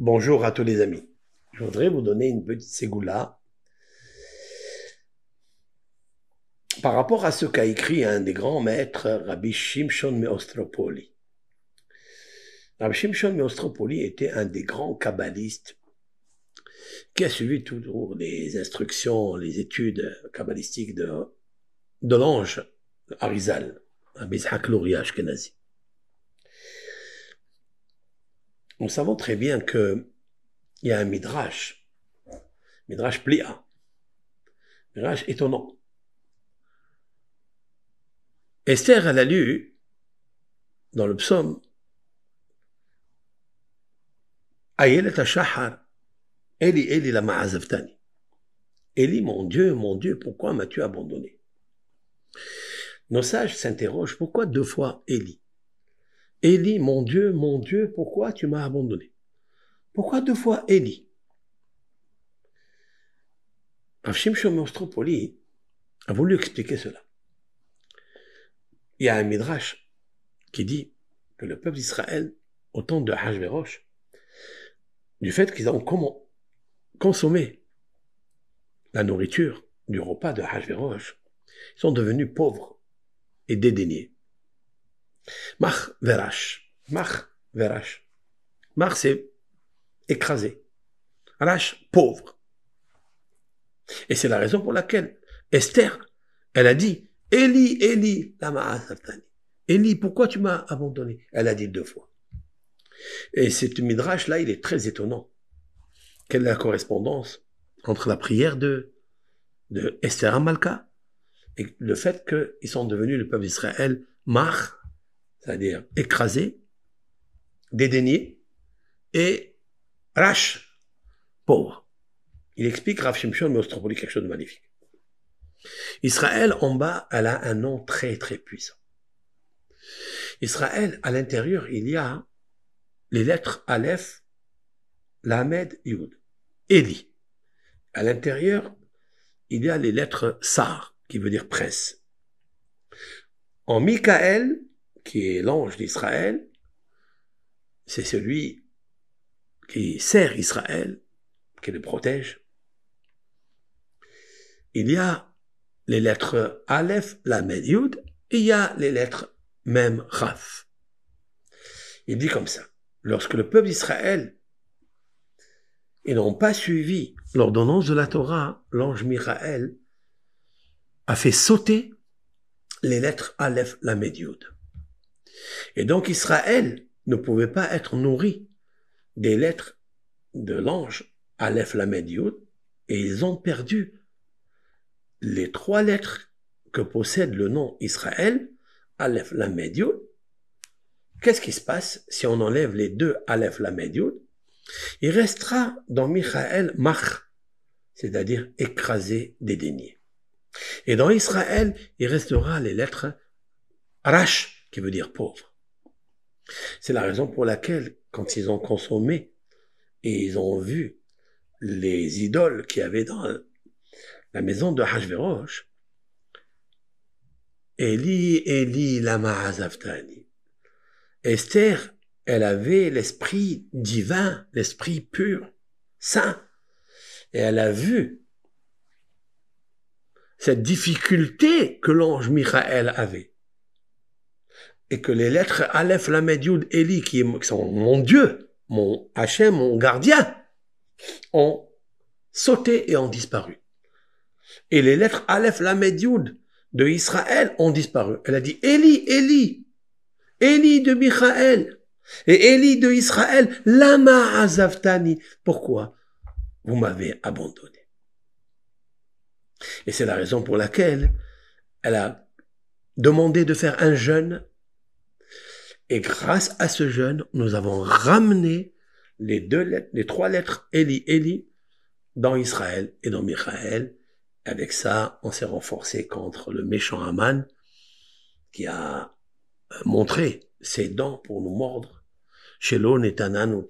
Bonjour à tous les amis. Je voudrais vous donner une petite ségoula par rapport à ce qu'a écrit un des grands maîtres, Rabbi Shimshon Meostropoli. Rabbi Shimshon Meostropoli était un des grands kabbalistes qui a suivi toujours les instructions, les études kabbalistiques de, de l'ange Arizal, Rabbi Ashkenazi. Nous savons très bien que il y a un midrash, midrash plia, midrash étonnant. Esther, elle a lu dans le psaume Ayelet Shahar, Eli Eli la ma'azavtani. Eli, mon Dieu, mon Dieu, pourquoi m'as-tu abandonné Nos sages s'interrogent pourquoi deux fois Eli Élie, mon Dieu, mon Dieu, pourquoi tu m'as abandonné Pourquoi deux fois Élie Shimshon Ostropoli a voulu expliquer cela. Il y a un midrash qui dit que le peuple d'Israël, au temps de Hachverosh, du fait qu'ils ont consommé la nourriture du repas de Hachverosh, ils sont devenus pauvres et dédaignés. Mach verash. Mach verash. Mach, c'est écrasé. Rash, pauvre. Et c'est la raison pour laquelle Esther, elle a dit, Eli, Eli, lama asartani. Eli, pourquoi tu m'as abandonné Elle a dit deux fois. Et cette midrash, là, il est très étonnant. Quelle est la correspondance entre la prière de, de Esther Amalka et le fait qu'ils sont devenus le peuple d'Israël, Mach c'est-à-dire écrasé, dédaigné, et rache, pauvre. Il explique Rav Shimshon Mostropoli quelque chose de magnifique. Israël en bas, elle a un nom très très puissant. Israël, à l'intérieur, il y a les lettres Aleph, Lamed, Yud, Eli. À l'intérieur, il y a les lettres Sar, qui veut dire presse. En Michael, qui est l'ange d'Israël, c'est celui qui sert Israël, qui le protège. Il y a les lettres Aleph, la Médioude et il y a les lettres Mem, Raf. Il dit comme ça, lorsque le peuple d'Israël ils n'ont pas suivi l'ordonnance de la Torah, l'ange Miraël a fait sauter les lettres Aleph, la Médioude et donc Israël ne pouvait pas être nourri des lettres de l'ange Aleph la et ils ont perdu les trois lettres que possède le nom Israël, Aleph la Qu'est-ce qui se passe si on enlève les deux Aleph la Il restera dans Michael Mach, c'est-à-dire écrasé, dédaigné. Et dans Israël, il restera les lettres Rach qui veut dire pauvre. C'est la raison pour laquelle, quand ils ont consommé et ils ont vu les idoles qu'il y avait dans la maison de Hachverosh, Eli, Eli, lama Esther, elle avait l'esprit divin, l'esprit pur, saint. Et elle a vu cette difficulté que l'ange Michael avait et que les lettres Aleph, Lamed, Yud, Eli, qui, sont mon Dieu, mon Hachem, mon gardien, ont sauté et ont disparu. Et les lettres Aleph, Lamed, de Israël ont disparu. Elle a dit Eli, Eli, Eli de Michaël et Eli de Israël, Lama Azavtani. Pourquoi vous m'avez abandonné Et c'est la raison pour laquelle elle a demandé de faire un jeûne et grâce à ce jeûne, nous avons ramené les deux lettres, les trois lettres Eli, Eli dans Israël et dans Michael. Avec ça, on s'est renforcé contre le méchant Aman qui a euh, montré ses dents pour nous mordre. Shelo netanan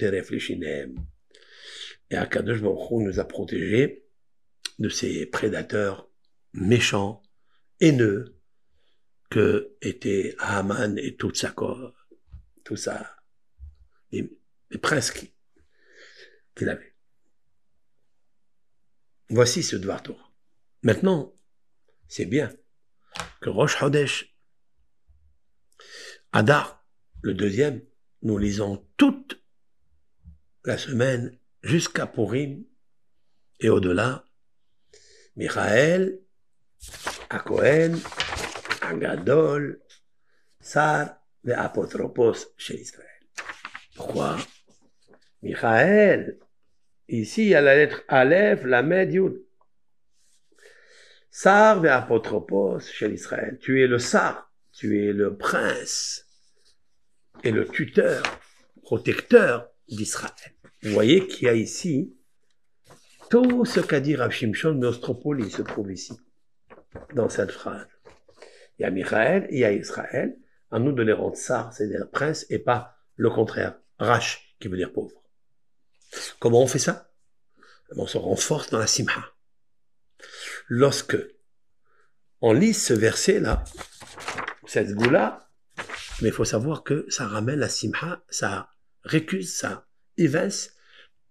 Et Akadosh Baruch nous a protégés de ces prédateurs méchants, haineux, que étaient Haman et toute sa corps tout ça, les presque qu'il avait. Voici ce Dvartour. Maintenant, c'est bien que Rosh Hodesh, Adar, le deuxième, nous lisons toute la semaine jusqu'à Pourim et au-delà. Michael, à Cohen, à Sar, le apotropos chez Israël. Pourquoi Michael, ici il y a la lettre Aleph, la Yud. Sar ve apotropos chez Israël. Tu es le Sar, tu es le prince et le tuteur, protecteur d'Israël. Vous voyez qu'il y a ici tout ce qu'a dit Rav Shimshon Nostropoli se trouve ici, dans cette phrase. Il y a Michael, il y a Israël, à nous de les rendre sars, c'est-à-dire princes, et pas le contraire, rach, qui veut dire pauvre. Comment on fait ça eh ben, On se renforce dans la simha. Lorsque on lit ce verset-là, cette goula, mais il faut savoir que ça ramène la simha, ça récuse, ça évince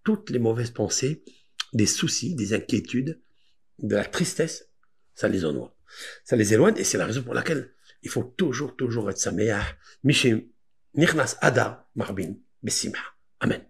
toutes les mauvaises pensées, des soucis, des inquiétudes, de la tristesse, ça les ennoie. Ça les éloigne et c'est la raison pour laquelle il faut toujours, toujours être meilleure Mishim, nikhnas ada marbin, Bessima. Amen.